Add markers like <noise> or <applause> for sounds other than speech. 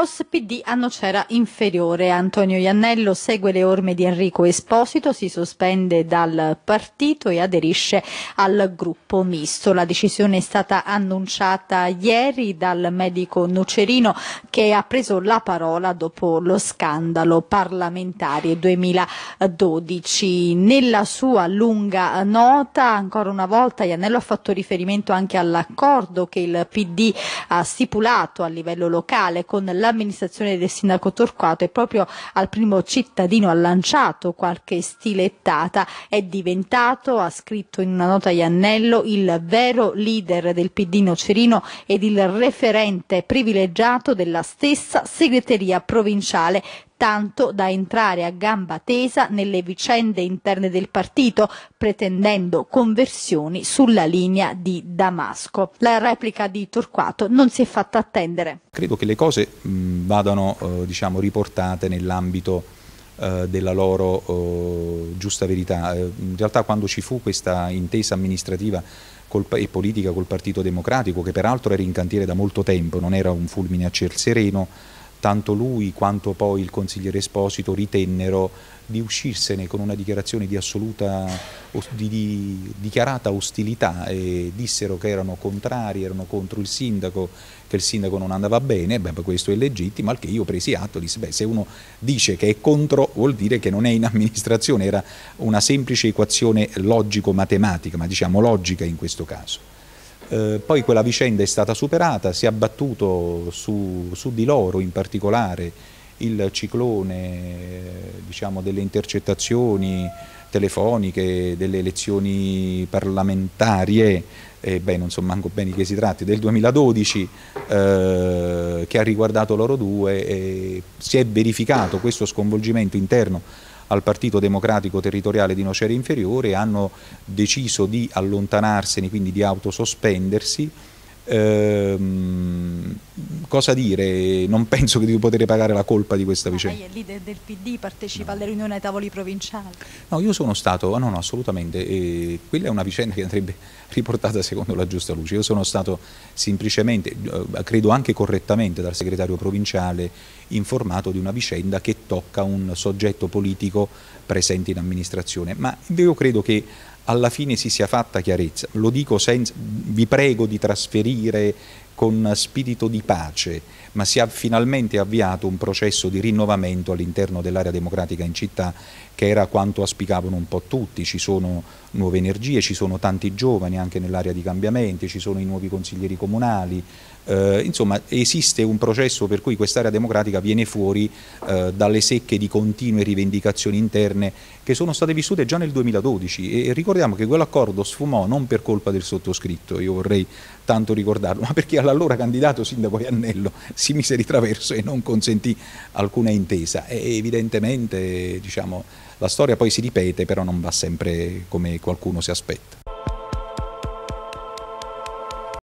Caos PD a Nocera Inferiore. Antonio Iannello segue le orme di Enrico Esposito, si sospende dal partito e aderisce al gruppo misto. La decisione è stata annunciata ieri dal medico Nocerino che ha preso la parola dopo lo scandalo parlamentare 2012. Nella sua lunga nota, ancora una volta, Iannello ha fatto riferimento anche all'accordo che il PD ha stipulato a livello locale con la dell'amministrazione del sindaco Torquato e proprio al primo cittadino ha lanciato qualche stilettata, è diventato, ha scritto in una nota Iannello, il vero leader del Pidino Cerino ed il referente privilegiato della stessa segreteria provinciale tanto da entrare a gamba tesa nelle vicende interne del partito, pretendendo conversioni sulla linea di Damasco. La replica di Torquato non si è fatta attendere. Credo che le cose vadano eh, diciamo, riportate nell'ambito eh, della loro eh, giusta verità. Eh, in realtà quando ci fu questa intesa amministrativa col, e politica col Partito Democratico, che peraltro era in cantiere da molto tempo, non era un fulmine a ciel sereno, tanto lui quanto poi il consigliere Esposito ritennero di uscirsene con una dichiarazione di assoluta, di, di, dichiarata ostilità e dissero che erano contrari, erano contro il sindaco, che il sindaco non andava bene, beh, questo è legittimo, al che io presi atto, dissi, beh, se uno dice che è contro vuol dire che non è in amministrazione, era una semplice equazione logico-matematica, ma diciamo logica in questo caso. Eh, poi quella vicenda è stata superata, si è abbattuto su, su di loro in particolare il ciclone eh, diciamo, delle intercettazioni telefoniche, delle elezioni parlamentarie, eh, beh, non so manco bene di che si tratti, del 2012 eh, che ha riguardato loro due, e si è verificato questo sconvolgimento interno al Partito Democratico Territoriale di Nocera Inferiore, hanno deciso di allontanarsene, quindi di autosospendersi Ehm, cosa dire? Non penso che di poter pagare la colpa di questa vicenda. Ma Lei è leader del PD, partecipa no. alle riunioni ai tavoli provinciali. No, io sono stato, no, no, assolutamente. Eh, quella è una vicenda che andrebbe <laughs> riportata secondo la giusta luce. Io sono stato semplicemente, eh, credo anche correttamente dal segretario provinciale, informato di una vicenda che tocca un soggetto politico presente in amministrazione. Ma io credo che alla fine si sia fatta chiarezza. Lo dico senza, vi prego di trasferire con spirito di pace, ma si è finalmente avviato un processo di rinnovamento all'interno dell'area democratica in città che era quanto aspicavano un po' tutti, ci sono nuove energie, ci sono tanti giovani anche nell'area di cambiamenti, ci sono i nuovi consiglieri comunali, eh, insomma esiste un processo per cui quest'area democratica viene fuori eh, dalle secche di continue rivendicazioni interne che sono state vissute già nel 2012 e ricordiamo che quell'accordo sfumò non per colpa del sottoscritto, io vorrei tanto ricordarlo, <laughs> ma perché alla l'allora candidato sindaco Iannello si mise di traverso e non consentì alcuna intesa. E evidentemente diciamo, la storia poi si ripete, però non va sempre come qualcuno si aspetta.